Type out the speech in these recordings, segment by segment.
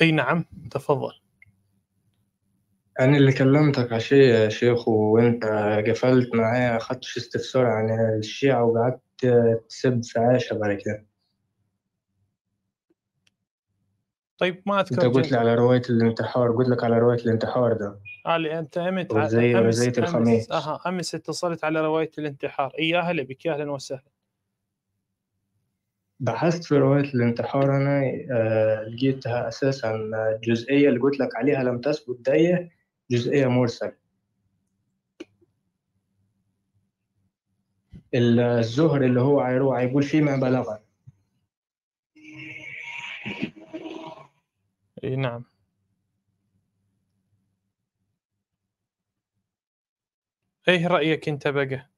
اي نعم تفضل انا اللي كلمتك عشان يا شيخ وانت قفلت معايا اخدتش استفسار عن الشيعة وقعدت تسب في عاشة بعد كده طيب ما اذكر انت قلت لي على رواية الانتحار قلت لك على رواية الانتحار ده اه لي انت امس زي امس الخميس اها امس اتصلت على رواية الانتحار اياها لبك اهلا وسهلا بحثت في رواية الانتحار أنا آه، لقيتها أساسا الجزئية اللي قلت لك عليها لم تثبت داية جزئية مرسلة الزهر اللي هو عيروع يقول فيما بلغ اي نعم ايه رأيك انت بقى؟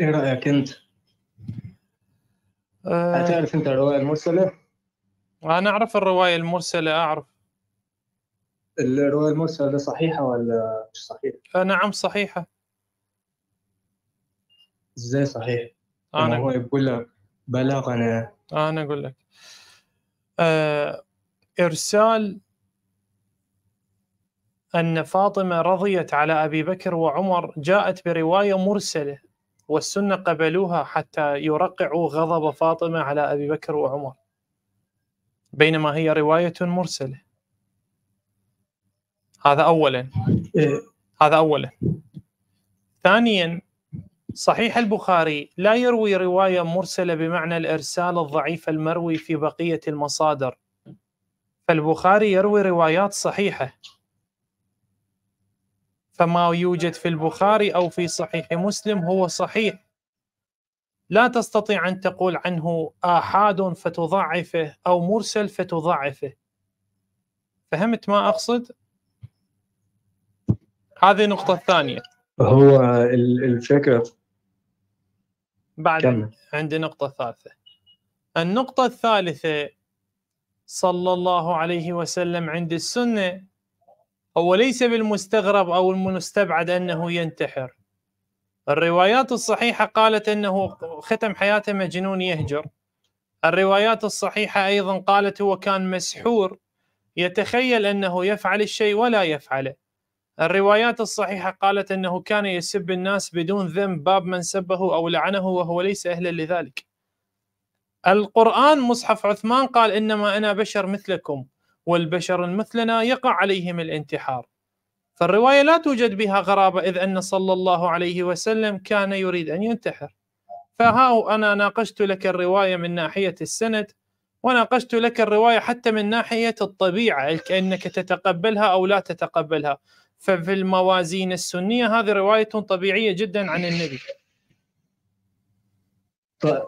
ايه رأيك انت؟ تعرف انت الروايه المرسله؟ انا اعرف الروايه المرسله اعرف الروايه المرسله صحيحه ولا مش صحيحه؟ نعم صحيحه ازاي صحيح؟ انا هو يقول لك بلغنا انا اقول لك آه ارسال ان فاطمه رضيت على ابي بكر وعمر جاءت بروايه مرسله والسنة قبلوها حتى يرقعوا غضب فاطمة على أبي بكر وعمر بينما هي رواية مرسلة هذا أولا هذا أولا ثانيا صحيح البخاري لا يروي رواية مرسلة بمعنى الإرسال الضعيف المروي في بقية المصادر فالبخاري يروي روايات صحيحة فما يوجد في البخاري او في صحيح مسلم هو صحيح لا تستطيع ان تقول عنه احاد فتضعفه او مرسل فتضعفه فهمت ما اقصد؟ هذه نقطة ثانية هو الفكرة بعد كمل. عندي نقطة ثالثة النقطة الثالثة صلى الله عليه وسلم عند السنة هو ليس بالمستغرب أو المستبعد أنه ينتحر الروايات الصحيحة قالت أنه ختم حياته مجنون يهجر الروايات الصحيحة أيضا قالت هو كان مسحور يتخيل أنه يفعل الشيء ولا يفعله الروايات الصحيحة قالت أنه كان يسب الناس بدون ذنب باب من سبه أو لعنه وهو ليس أهلا لذلك القرآن مصحف عثمان قال إنما أنا بشر مثلكم والبشر مثلنا يقع عليهم الانتحار فالرواية لا توجد بها غرابة إذ أن صلى الله عليه وسلم كان يريد أن ينتحر فها أنا ناقشت لك الرواية من ناحية السند وناقشت لك الرواية حتى من ناحية الطبيعة كأنك تتقبلها أو لا تتقبلها ففي الموازين السنية هذه رواية طبيعية جدا عن النبي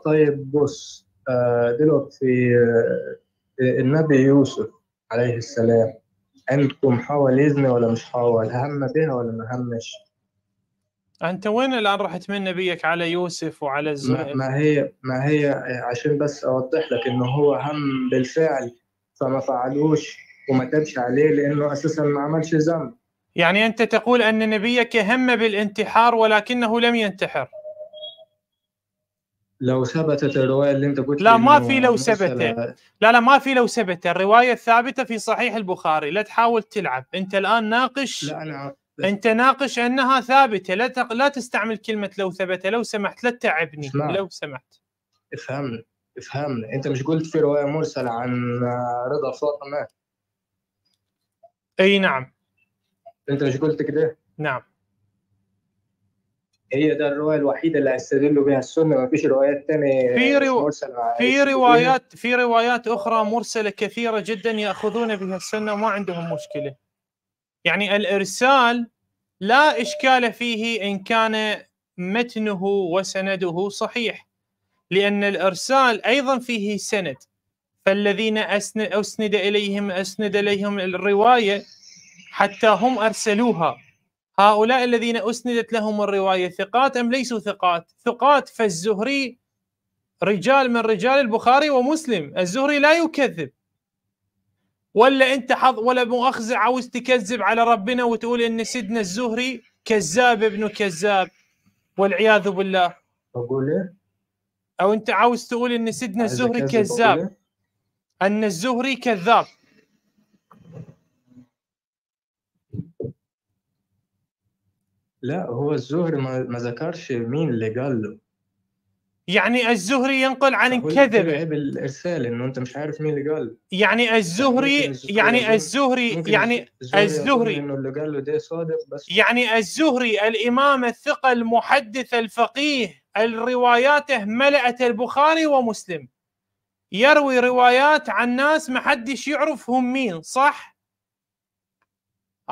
طيب بص آه، دلوقتي آه، النبي يوسف عليه السلام عندكم حواليزمة ولا مش حاول هم بها ولا ما همش انت وين الان رحت من نبيك على يوسف وعلى الزهير ما هي ما هي عشان بس اوضح لك انه هو هم بالفعل فما فعلوش وما تبش عليه لانه اساسا ما عملش ذنب يعني انت تقول ان نبيك هم بالانتحار ولكنه لم ينتحر لو ثبتت إيه. الروايه اللي انت قلت لا ما في لو ثبتت لا لا ما في لو ثبتت الروايه الثابته في صحيح البخاري لا تحاول تلعب انت الان ناقش لا انا انت ناقش انها ثابته لا تق... لا تستعمل كلمه لو ثبت لو سمحت لا تتعبني لو سمحت افهمني افهمني انت مش قلت في روايه مرسله عن رضا فاطمه اي نعم انت مش قلت كده نعم هي ده الروايه الوحيده اللي هيستدلوا بها السنه ما فيش روايات ثانيه في رو... في روايات في روايات اخرى مرسله كثيره جدا ياخذون بها السنه وما عندهم مشكله يعني الارسال لا اشكال فيه ان كان متنه وسنده صحيح لان الارسال ايضا فيه سند فالذين اسند اليهم اسند اليهم الروايه حتى هم ارسلوها هؤلاء الذين أسندت لهم الرواية ثقات أم ليسوا ثقات ثقات فالزهري رجال من رجال البخاري ومسلم الزهري لا يكذب ولا أنت حظ ولا مؤاخذة عاوز تكذب على ربنا وتقول أن سيدنا الزهري كذاب ابن كذاب والعياذ بالله أقول إيه؟ أو أنت عاوز تقول أن سيدنا الزهري كذاب إيه؟ أن الزهري كذاب لا هو الزهري ما ذكرش مين اللي قال له يعني الزهري ينقل عن الكذب عيب الارسال انه انت مش عارف مين اللي قال يعني الزهري يعني, يعني الزهري يعني الزهري انه اللي قال له ده صادق بس يعني الزهري الامام الثقه المحدث الفقيه الرواياته ملأت البخاري ومسلم يروي روايات عن ناس ما حدش يعرفهم مين صح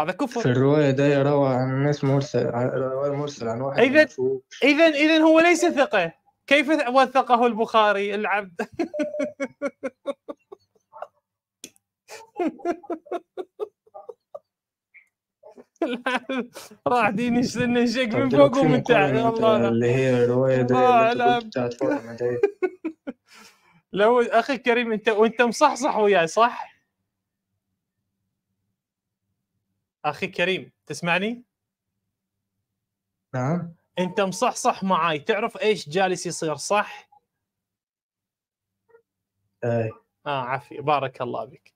هذا كفر في الروايه ده يروى عن الناس مرسل روايه مرسل عن واحد اذا اذا اذا هو ليس ثقه كيف وثقه البخاري العبد راح دين يشنشق من فوق ومن تحت والله اللي هي الروايه بتاعت لو اخي الكريم انت وانت مصحصح وياي صح؟ اخي كريم تسمعني؟ نعم انت مصحصح معاي تعرف ايش جالس يصير صح؟ اي اه عافية بارك الله بك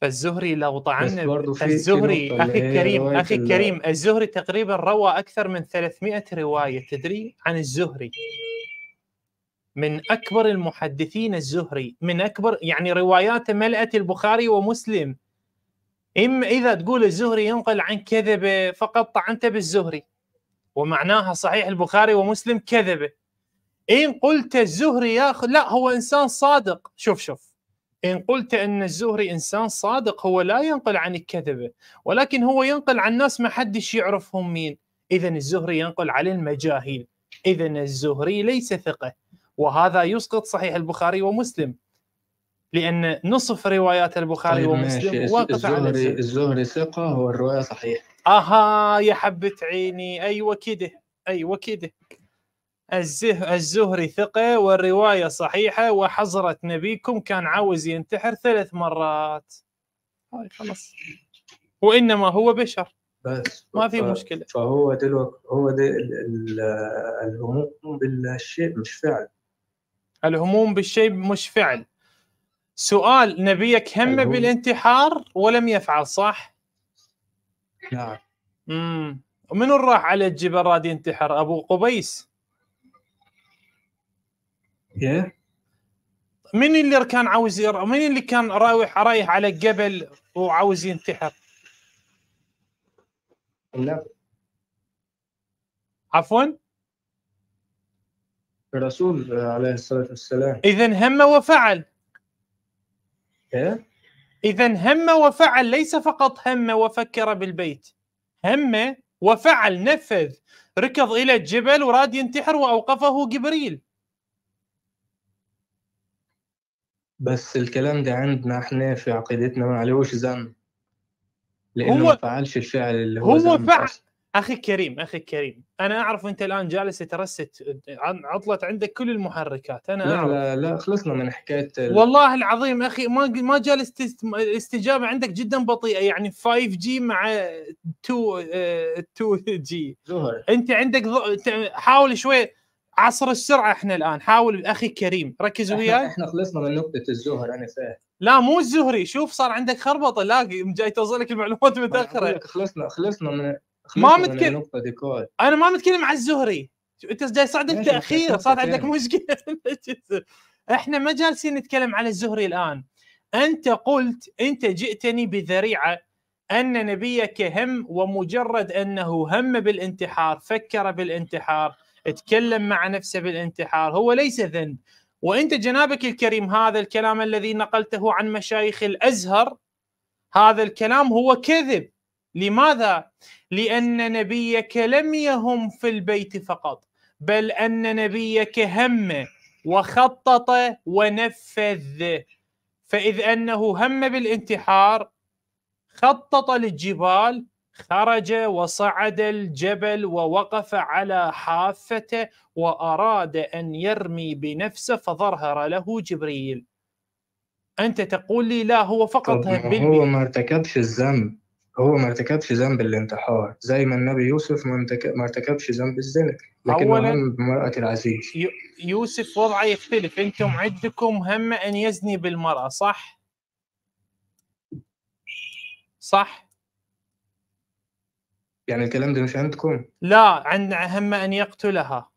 فالزهري لو طعنا الزهري اخي كريم اخي كريم الزهري تقريبا روى اكثر من 300 روايه تدري عن الزهري من اكبر المحدثين الزهري من اكبر يعني رواياته ملأت البخاري ومسلم إما إذا تقول الزهري ينقل عن كذبة فقد طعنت بالزهري ومعناها صحيح البخاري ومسلم كذبة إن قلت الزهري ياخذ لا هو إنسان صادق شوف شوف إن قلت أن الزهري إنسان صادق هو لا ينقل عن الكذبة ولكن هو ينقل عن ناس ما حدش يعرفهم مين إذا الزهري ينقل على المجاهيل إذا الزهري ليس ثقة وهذا يسقط صحيح البخاري ومسلم لان نصف روايات البخاري طيب، ومسلم واقف على الزهري ثقه والروايه صحيحه اها يا حبه عيني ايوه كده ايوه كده الزه... الزهري ثقه والروايه صحيحه وحضره نبيكم كان عاوز ينتحر ثلاث مرات هاي خلاص وانما هو بشر بس ما في ف... مشكله فهو دلوقتي هو ده دل... الهموم بالشيء مش فعل الهموم بالشيء مش فعل سؤال نبيك هم بالانتحار ولم يفعل صح؟ نعم امم ومن راح على الجبل راد ينتحر ابو قبيس؟ yeah. من اللي كان عاوز ير... من اللي كان رايح رايح على الجبل وعاوز ينتحر؟ النبي عفوا الرسول عليه الصلاه والسلام اذا هم وفعل إذا هم وفعل ليس فقط هم وفكر بالبيت هم وفعل نفذ ركض إلى الجبل وراد ينتحر وأوقفه جبريل بس الكلام ده عندنا احنا في عقيدتنا ما عليهوش ذنب لانه هو ما فعلش الفعل اللي هو هو فعل اخي الكريم اخي الكريم انا اعرف انت الان جالس ترست عطلت عندك كل المحركات انا لا أعرف. لا لا خلصنا من حكايه ال... والله العظيم اخي ما ما جالس تست... الاستجابه عندك جدا بطيئه يعني 5 جي مع 2 2 جي انت عندك ض... حاول شوي عصر السرعه احنا الان حاول اخي الكريم ركز وياي احنا خلصنا من نقطه الزهر انا فاهم لا مو الزهري شوف صار عندك خربطه لا جاي توصلك المعلومات متاخره خلصنا خلصنا من ما متكلم انا ما متكلم على الزهري انت جاي صعد تاخير صار عندك مشكله احنا ما جالسين نتكلم على الزهري الان انت قلت انت جئتني بذريعه ان نبيك هم ومجرد انه هم بالانتحار فكر بالانتحار تكلم مع نفسه بالانتحار هو ليس ذنب وانت جنابك الكريم هذا الكلام الذي نقلته عن مشايخ الازهر هذا الكلام هو كذب لماذا؟ لأن نبيك لم يهم في البيت فقط بل أن نبيك هم وخطط ونفذ فإذ أنه هم بالانتحار خطط للجبال خرج وصعد الجبل ووقف على حافته وأراد أن يرمي بنفسه فظهر له جبريل أنت تقول لي لا هو فقط هو ما ارتكبش الذنب هو ما ارتكبش ذنب الانتحار زي ما النبي يوسف ما, ما ارتكبش ذنب الزنا لكن هم بمرأة العزيز يوسف وضعه يختلف انتم عندكم هم ان يزني بالمرأة صح صح يعني الكلام ده مش عندكم لا عندنا هم ان يقتلها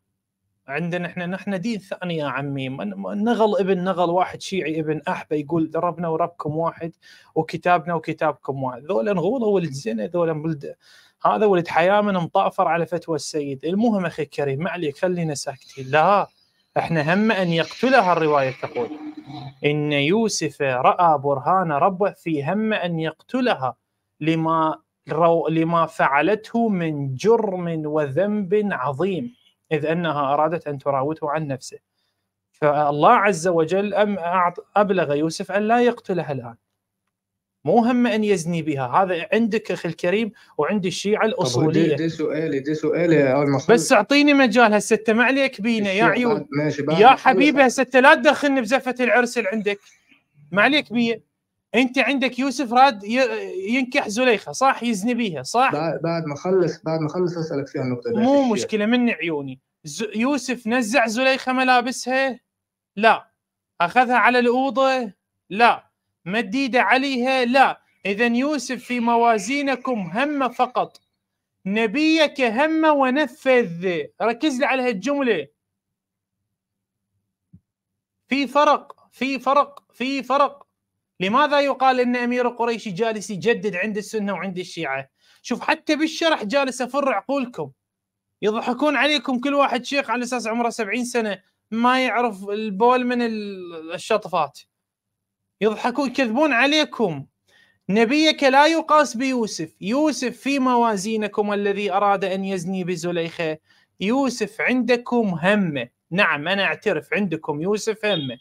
عندنا احنا نحن دين ثاني يا عمي نغل ابن نغل واحد شيعي ابن احبه يقول ربنا وربكم واحد وكتابنا وكتابكم واحد ذولا غول ولد زينه ذولا بلده هذا ولد حيامن مطافر على فتوى السيد المهم اخي الكريم ما عليك خلينا ساكتين لا احنا هم ان يقتلها الروايه تقول ان يوسف راى برهان ربه في هم ان يقتلها لما لما فعلته من جرم وذنب عظيم إذ أنها أرادت أن تراوته عن نفسه فالله عز وجل أم أبلغ يوسف أن لا يقتلها الآن مو هم ان يزني بها هذا عندك اخي الكريم وعند الشيعه الاصوليه دي, سؤالي دي سؤالي يا بس اعطيني مجال هسه انت ما عليك بينا يا عيون يا حبيبي هسه لا تدخلني بزفه العرس اللي عندك ما عليك بيه انت عندك يوسف راد ينكح زليخه صح يزني بيها صح بعد ما اخلص بعد ما اخلص اسالك فيها النقطه دي مو مشكله من عيوني يوسف نزع زليخه ملابسها لا اخذها على الاوضه لا مديده عليها لا اذا يوسف في موازينكم همه فقط نبيك همه ونفذ ركز لي على هالجمله في فرق في فرق في فرق لماذا يقال ان امير قريش جالس يجدد عند السنه وعند الشيعه؟ شوف حتى بالشرح جالس افر عقولكم يضحكون عليكم كل واحد شيخ على اساس عمره 70 سنه ما يعرف البول من الشطفات يضحكون يكذبون عليكم نبيك لا يقاس بيوسف يوسف في موازينكم الذي أراد أن يزني بزليخة يوسف عندكم همة نعم أنا أعترف عندكم يوسف همة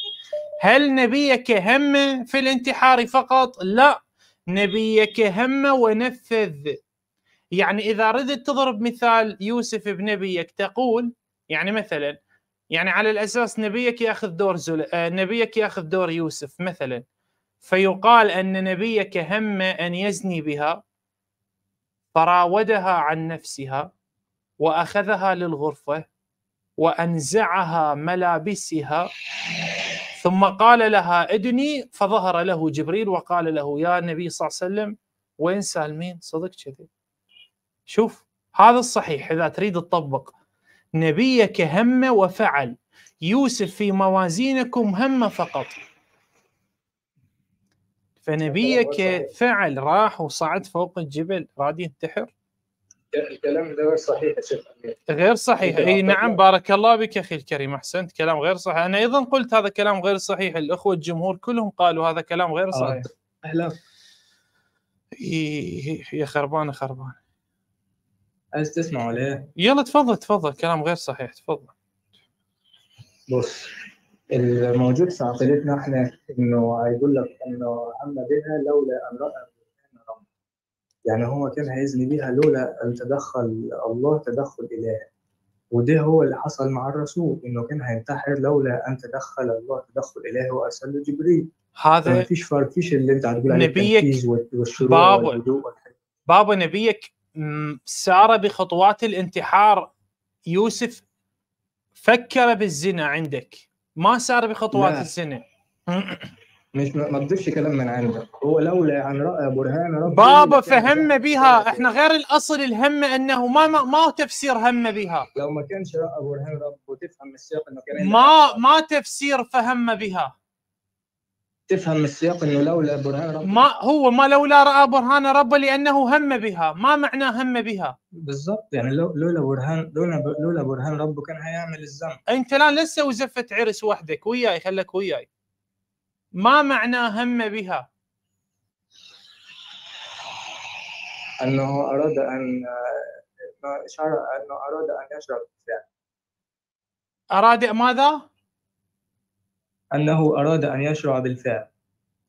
هل نبيك هم في الانتحار فقط؟ لا نبيك هم ونفذ يعني إذا ردت تضرب مثال يوسف بنبيك تقول يعني مثلا يعني على الأساس نبيك يأخذ دور زل... آه، نبيك يأخذ دور يوسف مثلا فيقال أن نبيك هم أن يزني بها فراودها عن نفسها وأخذها للغرفة وأنزعها ملابسها ثم قال لها ادني فظهر له جبريل وقال له يا نبي صلى الله عليه وسلم وين سالمين صدق كذي شوف هذا الصحيح اذا تريد تطبق نبيك هم وفعل يوسف في موازينكم هم فقط فنبيك فعل راح وصعد فوق الجبل راد ينتحر الكلام ده غير صحيح يا شيخ غير صحيح اي نعم بارك الله بك اخي الكريم احسنت كلام غير صحيح انا ايضا قلت هذا كلام غير صحيح الاخوه الجمهور كلهم قالوا هذا كلام غير آه، صحيح اهلا يا خربانه خربانه عايز تسمع ولا إيه؟ يلا تفضل تفضل كلام غير صحيح تفضل بص الموجود في عقيدتنا احنا انه يقول لك انه عم بها لولا ان راى يعني هو كان هيزني بيها لولا أن تدخل الله تدخل إله وده هو اللي حصل مع الرسول إنه كان هينتحر لولا أن تدخل الله تدخل إله وأرسل له جبريل هذا يعني ما فيش فرق فيش اللي أنت عم تقول نبيك بابا بابا نبيك سار بخطوات الانتحار يوسف فكر بالزنا عندك ما سار بخطوات لا. الزنا مش ما تضيفش كلام من عندك هو لولا عن رأى برهان ربه بابا فهم بها احنا غير الاصل الهم انه ما ما, ما تفسير هم بها لو ما كانش رأى برهان ربه وتفهم السياق انه كان ما ما تفسير فهم بها تفهم السياق انه لولا برهان ربه ما هو ما لولا راى برهان ربه لانه هم بها ما معنى هم بها بالضبط يعني لولا برهان لولا لولا برهان ربه كان هيعمل الذنب انت الان لسه وزفت عرس وحدك وياي خلك وياي ما معنى هم بها؟ أنه أراد أن إشارة أنه أراد أن يشرب بالفعل أراد ماذا؟ أنه أراد أن يشرع بالفعل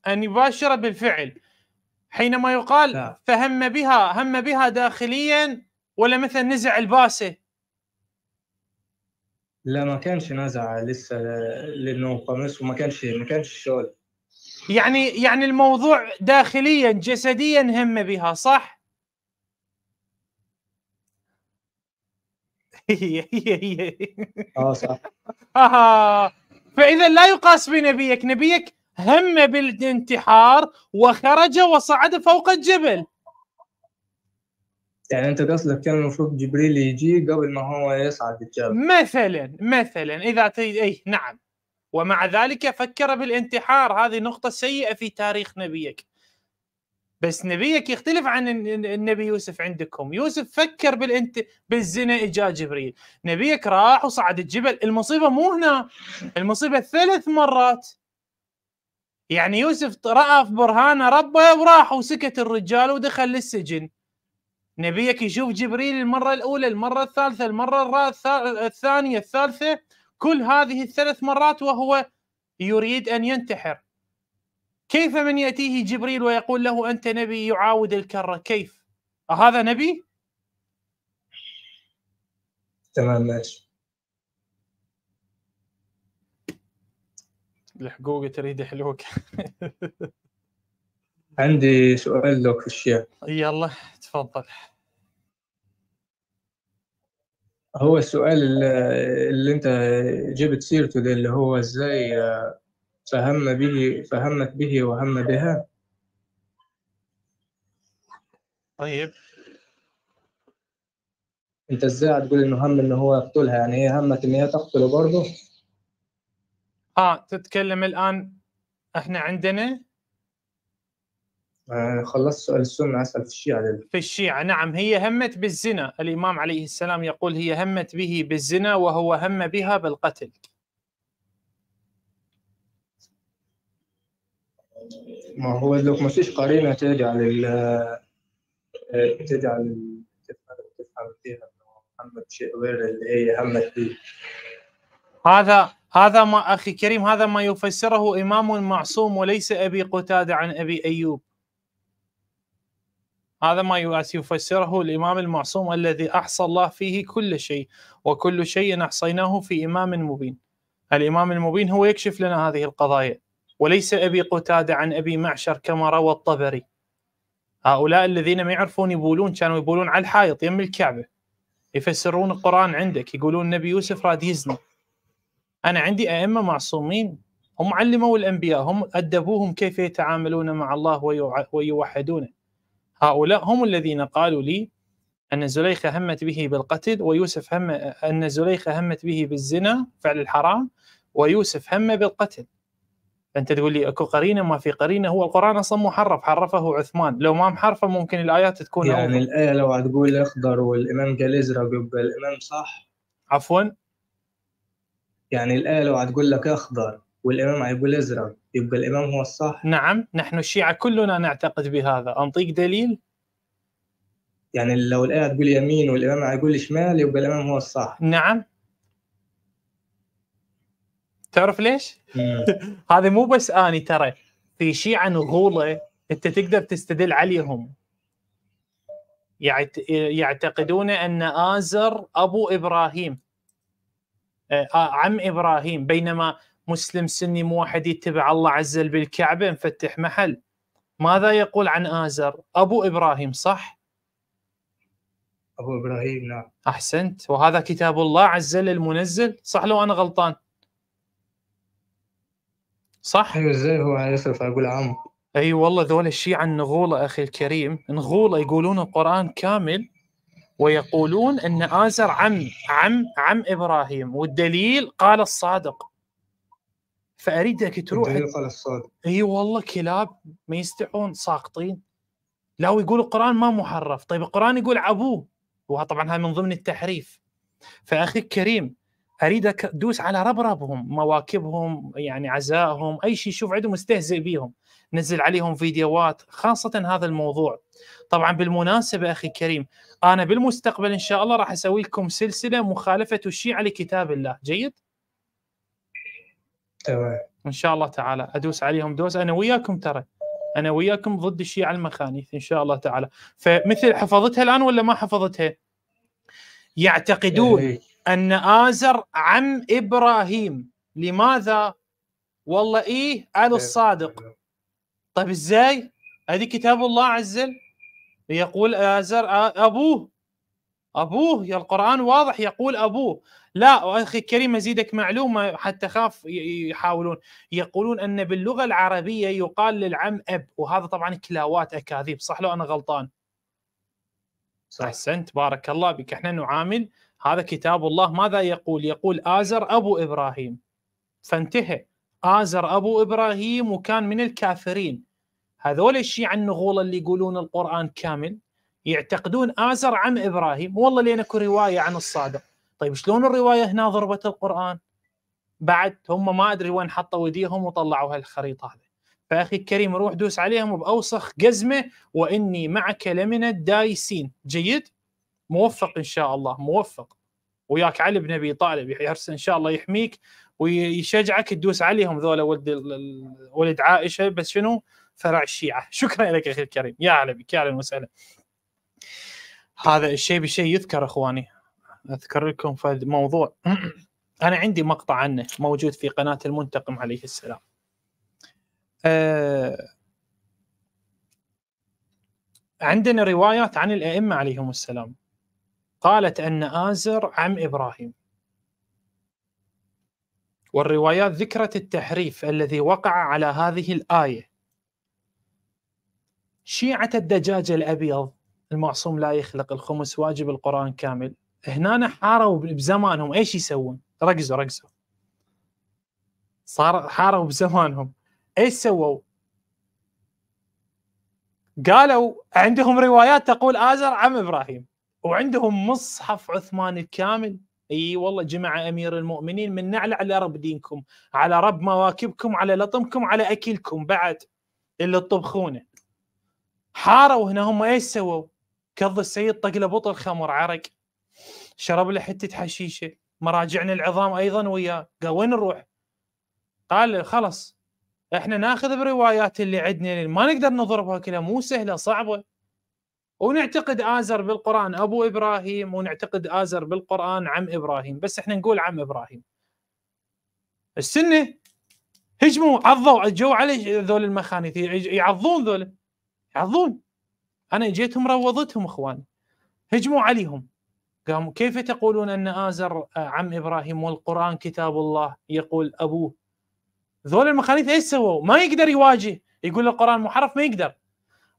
أن يباشر بالفعل حينما يقال لا. نعم. فهم بها هم بها داخليا ولا مثلا نزع الباسه لا ما كانش نزعه لسه لانه قميص وما كانش ما كانش شغل يعني يعني الموضوع داخليا جسديا هم بها صح؟ اه صح آه فاذا لا يقاس بنبيك نبيك هم بالانتحار وخرج وصعد فوق الجبل يعني انت قصدك كان المفروض جبريل يجي قبل ما هو يصعد الجبل مثلا مثلا اذا تريد اي نعم ومع ذلك فكر بالانتحار هذه نقطة سيئة في تاريخ نبيك بس نبيك يختلف عن النبي يوسف عندكم يوسف فكر بالانت... بالزنا إجا جبريل نبيك راح وصعد الجبل المصيبة مو هنا المصيبة ثلاث مرات يعني يوسف رأى في برهان ربه وراح وسكت الرجال ودخل للسجن نبيك يشوف جبريل المره الاولى المره الثالثه المره الثانيه الثالثه كل هذه الثلاث مرات وهو يريد ان ينتحر كيف من ياتيه جبريل ويقول له انت نبي يعاود الكره كيف هذا نبي تمام ماشي الحقوق تريد حلوك عندي سؤال لك في الشيء يلا تفضل هو السؤال اللي انت جبت سيرته ده اللي هو ازاي آه، فهم به فهمت به وهم بها طيب انت ازاي هتقول انه هم ان هو يقتلها يعني هي همت ان هي تقتله برضه اه تتكلم الان احنا عندنا خلصت سؤال السنة أسأل في الشيعة دل. في الشيعة نعم هي همت بالزنا الإمام عليه السلام يقول هي همت به بالزنا وهو هم بها بالقتل ما هو لو ما فيش قرينة تجعل ال تجعل تفهم فيها محمد شيء غير اللي هي همت به هذا هذا ما أخي كريم هذا ما يفسره إمام معصوم وليس أبي قتادة عن أبي أيوب هذا ما يفسره الإمام المعصوم الذي أحصى الله فيه كل شيء وكل شيء أحصيناه في إمام مبين الإمام المبين هو يكشف لنا هذه القضايا وليس أبي قتادة عن أبي معشر كما روى الطبري هؤلاء الذين ما يعرفون يبولون كانوا يبولون على الحائط يم الكعبة يفسرون القرآن عندك يقولون نبي يوسف راد يزني أنا عندي أئمة معصومين هم علموا الأنبياء هم أدبوهم كيف يتعاملون مع الله ويوحدونه هؤلاء هم الذين قالوا لي أن زليخة همت به بالقتل ويوسف هم أن زليخة همت به بالزنا فعل الحرام ويوسف هم بالقتل فأنت تقول لي أكو قرينة ما في قرينة هو القرآن أصلا محرف حرفه عثمان لو ما محرفه ممكن الآيات تكون يعني أوضح. الآية لو تقول اخضر والإمام قال ازرق يبقى الإمام صح عفوا يعني الآية لو تقول لك اخضر والإمام ابو الازرق ازرع يبقى الإمام هو الصح نعم نحن الشيعة كلنا نعتقد بهذا انطيك دليل يعني لو الآية تقول يمين والإمام يقول شمال يبقى الإمام هو الصح نعم تعرف ليش؟ هذا مو بس اني ترى في شيعه نغوله انت تقدر تستدل عليهم يعتقدون ان ازر ابو ابراهيم آه، آه، عم ابراهيم بينما مسلم سني موحد يتبع الله عز وجل بالكعبه مفتح محل ماذا يقول عن ازر؟ ابو ابراهيم صح؟ ابو ابراهيم نعم احسنت وهذا كتاب الله عز وجل المنزل صح لو انا غلطان؟ صح؟ ايوه ازاي هو يصرف اقول عم اي أيوة والله ذول الشيعة النغولة اخي الكريم نغولة يقولون القران كامل ويقولون ان ازر عم عم عم ابراهيم والدليل قال الصادق فاريدك تروح على اي والله كلاب ما يستحون ساقطين لا يقول القران ما محرف طيب القران يقول عبوه وطبعا هذا من ضمن التحريف فاخي الكريم اريدك دوس على ربربهم مواكبهم يعني عزائهم اي شيء شوف عندهم استهزئ بيهم نزل عليهم فيديوهات خاصه هذا الموضوع طبعا بالمناسبه اخي الكريم انا بالمستقبل ان شاء الله راح اسوي لكم سلسله مخالفه الشيعه لكتاب الله جيد تمام ان شاء الله تعالى ادوس عليهم دوس انا وياكم ترى انا وياكم ضد الشيعه المخانيث ان شاء الله تعالى فمثل حفظتها الان ولا ما حفظتها يعتقدون إيه. ان ازر عم ابراهيم لماذا والله ايه ال إيه. الصادق طيب ازاي هذه كتاب الله عز وجل يقول ازر ابوه ابوه يا القران واضح يقول ابوه لا اخي الكريم ازيدك معلومه حتى خاف يحاولون يقولون ان باللغه العربيه يقال للعم اب وهذا طبعا كلاوات اكاذيب صح لو انا غلطان صح. احسنت بارك الله بك احنا نعامل هذا كتاب الله ماذا يقول يقول ازر ابو ابراهيم فانتهى ازر ابو ابراهيم وكان من الكافرين هذول الشيعة النغول اللي يقولون القران كامل يعتقدون آزر عم إبراهيم والله لين أكو رواية عن الصادق طيب شلون الرواية هنا ضربت القرآن بعد هم ما أدري وين حطوا ايديهم وطلعوا هالخريطة هذه فأخي الكريم روح دوس عليهم باوسخ قزمه وإني معك لمن الدايسين جيد موفق إن شاء الله موفق وياك علي بن أبي طالب يحرص إن شاء الله يحميك ويشجعك تدوس عليهم ذولا ولد ولد عائشه بس شنو فرع الشيعه شكرا لك اخي الكريم يا علي بك يا اهلا وسهلا طيب. هذا الشيء بشيء يذكر اخواني اذكر لكم في موضوع انا عندي مقطع عنه موجود في قناه المنتقم عليه السلام أه عندنا روايات عن الائمه عليهم السلام قالت ان ازر عم ابراهيم والروايات ذكرت التحريف الذي وقع على هذه الايه شيعه الدجاج الابيض المعصوم لا يخلق الخمس واجب القرآن كامل هنا حاروا بزمانهم ايش يسوون ركزوا ركزوا صار حاروا بزمانهم ايش سووا قالوا عندهم روايات تقول آزر عم إبراهيم وعندهم مصحف عثمان الكامل اي والله جمع امير المؤمنين من نعل على رب دينكم على رب مواكبكم على لطمكم على اكلكم بعد اللي تطبخونه حاروا هنا هم ايش سووا؟ كظ السيد طق له بطل خمر عرق شرب له حته حشيشه مراجعنا العظام ايضا وياه قال وين نروح؟ قال خلص احنا ناخذ بروايات اللي عندنا ما نقدر نضربها كلها مو سهله صعبه ونعتقد ازر بالقران ابو ابراهيم ونعتقد ازر بالقران عم ابراهيم بس احنا نقول عم ابراهيم السنه هجموا عضوا جو علي ذول المخانيث يعضون ذول يعضون انا جيتهم روضتهم اخواني هجموا عليهم قاموا كيف تقولون ان ازر آه، عم ابراهيم والقران كتاب الله يقول ابوه ذول المخاليف ايش سووا؟ ما يقدر يواجه يقول القران محرف ما يقدر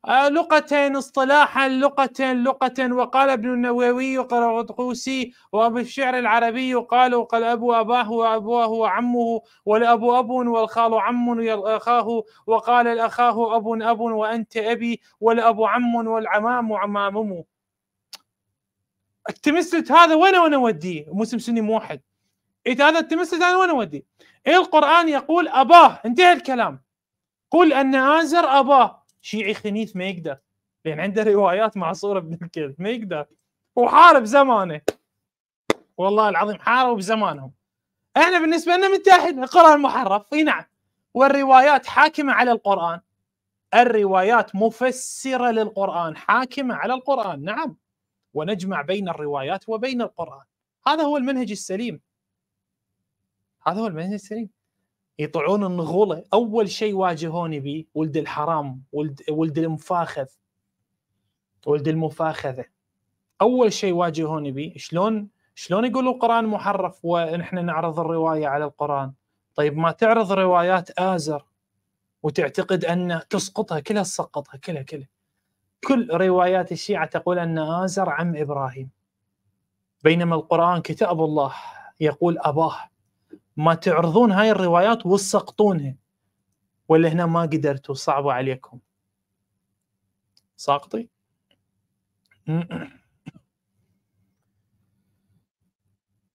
لقة آه، اصطلاحا لقة لقة وقال ابن النووي وفي وبالشعر العربي قالوا وقال أبو أباه وأبوه وعمه والأب أب والخال عم أخاه وقال الأخاه أب أب وأنت أبي والأب عم والعمام عمامم التمسلت هذا وين وين أوديه مسلم سني موحد إذا هذا التمسلت أنا وين أوديه إيه، القرآن يقول أباه انتهى الكلام قل أن آزر أباه شيعي خنيث ما يقدر لان يعني عنده روايات معصوره بن الكلب ما يقدر وحارب زمانه والله العظيم حاربوا بزمانهم احنا بالنسبه لنا متحد القران المحرف اي نعم والروايات حاكمه على القران الروايات مفسره للقران حاكمه على القران نعم ونجمع بين الروايات وبين القران هذا هو المنهج السليم هذا هو المنهج السليم يطلعون النغوله اول شيء واجهوني به ولد الحرام ولد ولد المفاخذ ولد المفاخذه اول شيء واجهوني به شلون شلون يقولوا القران محرف ونحن نعرض الروايه على القران طيب ما تعرض روايات ازر وتعتقد ان تسقطها كلها تسقطها كلها كلها كل روايات الشيعه تقول ان ازر عم ابراهيم بينما القران كتاب الله يقول اباه ما تعرضون هاي الروايات وتسقطونها ولا هنا ما قدرتوا صعبه عليكم ساقطي